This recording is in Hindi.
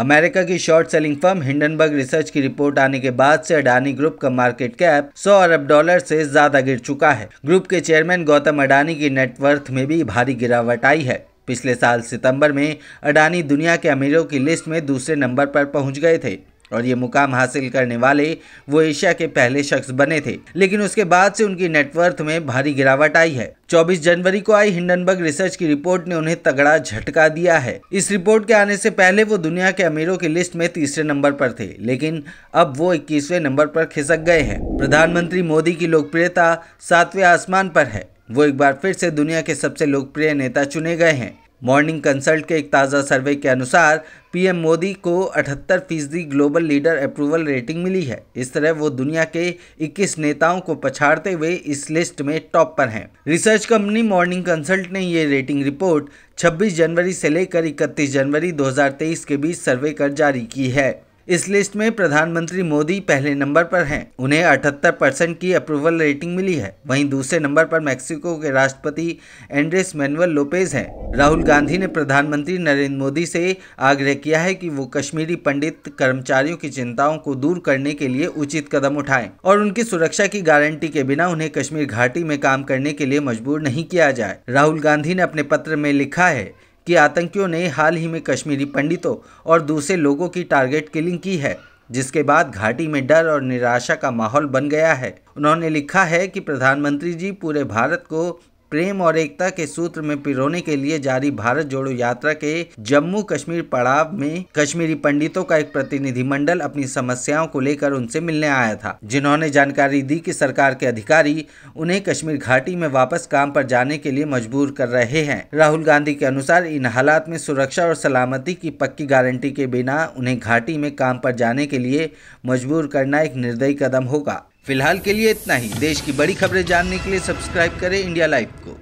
अमेरिका की short selling firm Hindenburg research की रिपोर्ट आने के बाद से अडानी ग्रुप का मार्केट कैप 100 अरब डॉलर से ज्यादा गिर चुका है ग्रुप के चेयरमैन गौतम अडानी की नेटवर्थ में भी भारी गिरावट आई है पिछले साल सितंबर में अडानी दुनिया के अमीरों की लिस्ट में दूसरे नंबर पर पहुंच गए थे और ये मुकाम हासिल करने वाले वो एशिया के पहले शख्स बने थे लेकिन उसके बाद से उनकी नेटवर्थ में भारी गिरावट आई है 24 जनवरी को आई हिंडनबर्ग रिसर्च की रिपोर्ट ने उन्हें तगड़ा झटका दिया है इस रिपोर्ट के आने से पहले वो दुनिया के अमीरों की लिस्ट में तीसरे नंबर पर थे लेकिन अब वो इक्कीसवे नंबर पर खिसक गए हैं प्रधानमंत्री मोदी की लोकप्रियता सातवें आसमान पर है वो एक बार फिर से दुनिया के सबसे लोकप्रिय नेता चुने गए हैं मॉर्निंग कंसल्ट के एक ताज़ा सर्वे के अनुसार पीएम मोदी को 78 फीसदी ग्लोबल लीडर अप्रूवल रेटिंग मिली है इस तरह वो दुनिया के 21 नेताओं को पछाड़ते हुए इस लिस्ट में टॉप पर हैं रिसर्च कंपनी मॉर्निंग कंसल्ट ने ये रेटिंग रिपोर्ट 26 जनवरी से लेकर 31 जनवरी 2023 के बीच सर्वे कर जारी की है इस लिस्ट में प्रधानमंत्री मोदी पहले नंबर पर हैं उन्हें अठहत्तर परसेंट की अप्रूवल रेटिंग मिली है वहीं दूसरे नंबर पर मेक्सिको के राष्ट्रपति एंड्रेस मैनुअल लोपेज हैं राहुल गांधी ने प्रधानमंत्री नरेंद्र मोदी से आग्रह किया है कि वो कश्मीरी पंडित कर्मचारियों की चिंताओं को दूर करने के लिए उचित कदम उठाए और उनकी सुरक्षा की गारंटी के बिना उन्हें कश्मीर घाटी में काम करने के लिए मजबूर नहीं किया जाए राहुल गांधी ने अपने पत्र में लिखा है कि आतंकियों ने हाल ही में कश्मीरी पंडितों और दूसरे लोगों की टारगेट किलिंग की है जिसके बाद घाटी में डर और निराशा का माहौल बन गया है उन्होंने लिखा है कि प्रधानमंत्री जी पूरे भारत को प्रेम और एकता के सूत्र में पिरोने के लिए जारी भारत जोड़ो यात्रा के जम्मू कश्मीर पड़ाव में कश्मीरी पंडितों का एक प्रतिनिधि मंडल अपनी समस्याओं को लेकर उनसे मिलने आया था जिन्होंने जानकारी दी कि सरकार के अधिकारी उन्हें कश्मीर घाटी में वापस काम पर जाने के लिए मजबूर कर रहे हैं राहुल गांधी के अनुसार इन हालात में सुरक्षा और सलामती की पक्की गारंटी के बिना उन्हें घाटी में काम पर जाने के लिए मजबूर करना एक निर्दयी कदम होगा फिलहाल के लिए इतना ही देश की बड़ी खबरें जानने के लिए सब्सक्राइब करें इंडिया लाइव को